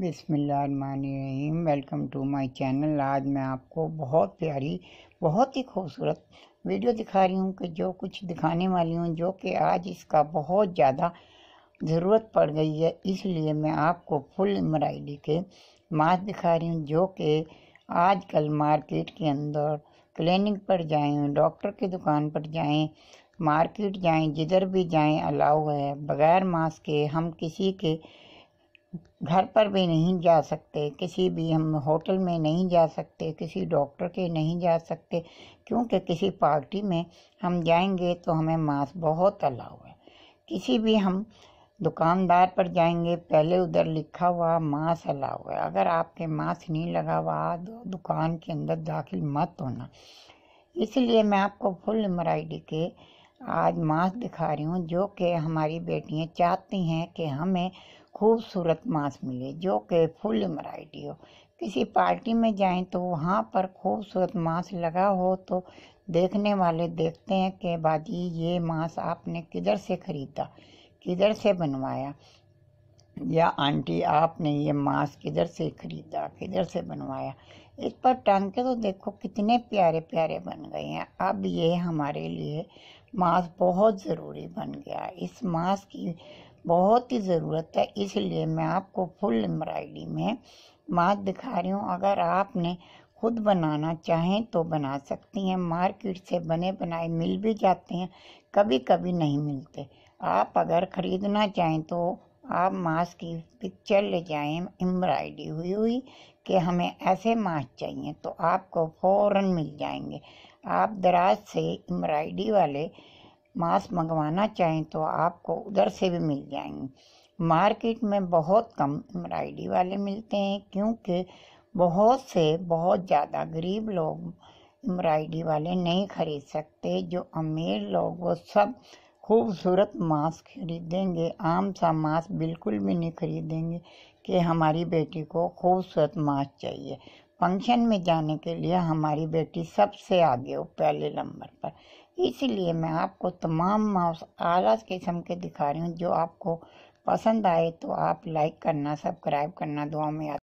बिसमीम welcome to my channel आज मैं आपको बहुत प्यारी बहुत ही खूबसूरत वीडियो दिखा रही हूँ कि जो कुछ दिखाने वाली हूँ जो कि आज इसका बहुत ज़्यादा ज़रूरत पड़ गई है इसलिए मैं आपको फुल एम्ब्राइडी के मास्क दिखा रही हूँ जो कि आजकल मार्केट के अंदर क्लिनिक पर जाएं डॉक्टर की दुकान पर जाएं मार्केट जाएं जिधर भी जाएं अलाउ है बग़ैर मास्क के हम किसी के घर पर भी नहीं जा सकते किसी भी हम होटल में नहीं जा सकते किसी डॉक्टर के नहीं जा सकते क्योंकि किसी पार्टी में हम जाएंगे तो हमें मास्क बहुत अलाउ है किसी भी हम दुकानदार पर जाएंगे पहले उधर लिखा हुआ मास्क अलाउ है अगर आपके मास्क नहीं लगा हुआ तो दुकान के अंदर दाखिल मत होना इसलिए मैं आपको फुल एमराइडी के आज मास्क दिखा रही हूँ जो कि हमारी बेटियाँ चाहती हैं कि हमें खूबसूरत मांस मिले जो कि फुल वराइटी हो किसी पार्टी में जाएं तो वहाँ पर खूबसूरत मांस लगा हो तो देखने वाले देखते हैं कि बाजी ये मांस आपने किधर से ख़रीदा किधर से बनवाया या आंटी आपने ये मांस किधर से ख़रीदा किधर से बनवाया इस पर टांग के तो देखो कितने प्यारे प्यारे बन गए हैं अब ये हमारे लिए मास बहुत ज़रूरी बन गया इस मास की बहुत ही ज़रूरत है इसलिए मैं आपको फुल एम्ब्रॉयडरी में मास दिखा रही हूँ अगर आपने खुद बनाना चाहें तो बना सकती हैं मार्केट से बने बनाए मिल भी जाते हैं कभी कभी नहीं मिलते आप अगर ख़रीदना चाहें तो आप मास्क की पिक्चर ले जाएं एम्ब्रॉयडरी हुई हुई कि हमें ऐसे मास्क चाहिए तो आपको फ़ौर मिल जाएंगे आप दराज से एम्ब्रॉयडरी वाले मास्क मंगवाना चाहें तो आपको उधर से भी मिल जाएंगे मार्केट में बहुत कम एम्ब्रॉयडरी वाले मिलते हैं क्योंकि बहुत से बहुत ज़्यादा गरीब लोग एम्ब्रॉयडरी वाले नहीं खरीद सकते जो अमीर लोग वो सब खूबसूरत मांस खरीदेंगे आम सा मांस बिल्कुल भी नहीं खरीदेंगे कि हमारी बेटी को खूबसूरत मांस चाहिए फंक्शन में जाने के लिए हमारी बेटी सबसे आगे हो पहले नंबर पर इसलिए मैं आपको तमाम मास्क आला किस्म के दिखा रही हूँ जो आपको पसंद आए तो आप लाइक करना सब्सक्राइब करना दुआ में